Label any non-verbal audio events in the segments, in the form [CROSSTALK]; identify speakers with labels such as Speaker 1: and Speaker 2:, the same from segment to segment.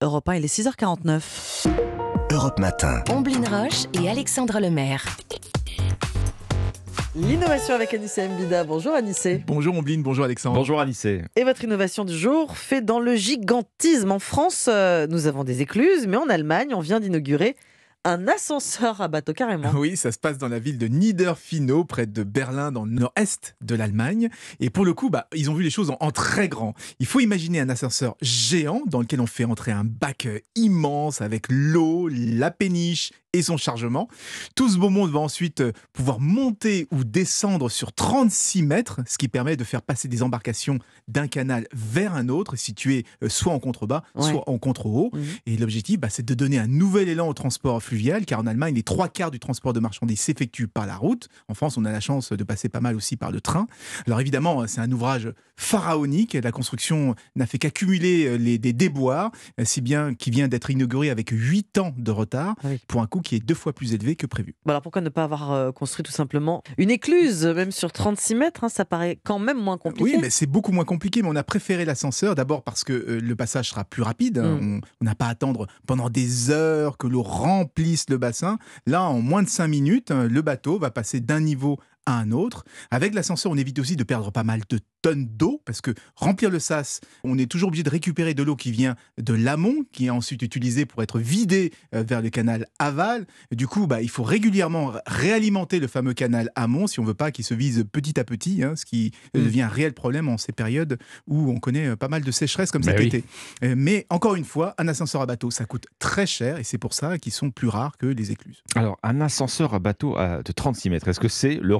Speaker 1: Europe 1, il est 6h49. Europe Matin. Omblin Roche et Alexandre Lemaire. L'innovation avec Anissé Mbida. Bonjour Anissé.
Speaker 2: Bonjour Omblin, bonjour Alexandre. Bonjour Anissé.
Speaker 1: Et votre innovation du jour fait dans le gigantisme. En France, euh, nous avons des écluses, mais en Allemagne, on vient d'inaugurer un ascenseur à bateau carrément. Oui, ça se passe dans la ville de Niederfino, près de Berlin, dans le nord-est de l'Allemagne.
Speaker 2: Et pour le coup, bah, ils ont vu les choses en, très grand. Il faut imaginer un ascenseur géant dans lequel on fait entrer un bac euh, immense avec l'eau, la péniche et son chargement. Tout ce beau monde va ensuite euh, pouvoir monter ou descendre sur 36 mètres, ce qui permet de faire passer des embarcations d'un canal vers un autre, situé euh, soit en contrebas, soit en contre-haut. Mhm. Et l'objectif, bah, c'est de donner un nouvel élan au transport car en Allemagne, les trois quarts du transport de marchandises s'effectuent par la route. En France, on a la chance de passer pas mal aussi par le train. Alors évidemment, euh, c'est un ouvrage pharaonique. La construction n'a fait qu'accumuler euh, des déboires, euh, si bien qu'il vient d'être inauguré avec huit ans de retard, pour un coût qui est deux fois plus élevé que prévu.
Speaker 1: Alors pourquoi ne pas avoir construit tout simplement une écluse, même sur 36 mètres hein, Ça paraît quand même moins compliqué. Oui, mais c'est
Speaker 2: beaucoup moins compliqué, mais on a préféré l'ascenseur, d'abord parce que le passage sera plus rapide. Hein. Mm. On n'a pas à attendre pendant des heures que l'eau remplisse le bassin. Là, en moins de 5 minutes, le bateau va passer d'un niveau un autre. Avec l'ascenseur, on évite aussi de perdre pas mal de tonnes d'eau, parce que remplir le sas, on est toujours obligé de récupérer de l'eau qui vient de l'amont, qui est ensuite utilisée pour être vidée euh, vers le canal aval. Du coup, bah, il faut régulièrement réalimenter le fameux canal amont si on ne veut pas qu'il se vise petit à petit, hein, ce qui euh, mm. devient un réel problème en ces périodes où on connaît euh, pas mal de sécheresse comme bah cet été. Mais encore une fois, un ascenseur à bateau, ça coûte très cher et c'est pour ça qu'ils sont plus rares que les écluses. Alors, un ascenseur à bateau de 36 mètres, est-ce que c'est le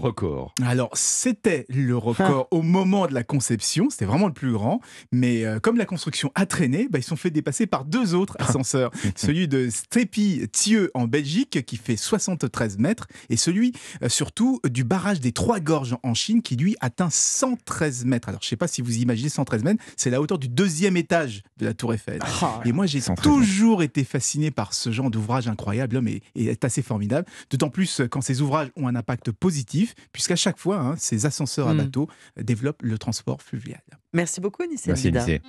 Speaker 2: alors, c'était le record ah. au moment de la conception, c'était vraiment le plus grand, mais euh, comme la construction a traîné, bah, ils sont fait dépasser par deux autres ah. ascenseurs, [LAUGHS] celui de stépi thieu en Belgique qui fait 73 mètres et celui euh, surtout du barrage des Trois Gorges en Chine qui lui atteint 113 mètres. Alors, je ne sais pas si vous imaginez 113 mètres, c'est la hauteur du deuxième étage de la Tour Eiffel. Ah. et moi, j'ai toujours été fasciné par ce genre d'ouvrage incroyable, l'homme est assez formidable, d'autant plus euh, quand ces ouvrages ont un impact positif puisqu'à chaque fois, hein, ces ascenseurs à hmm. bateau développent le transport fluvial.
Speaker 1: Merci beaucoup, Nissé. Merci,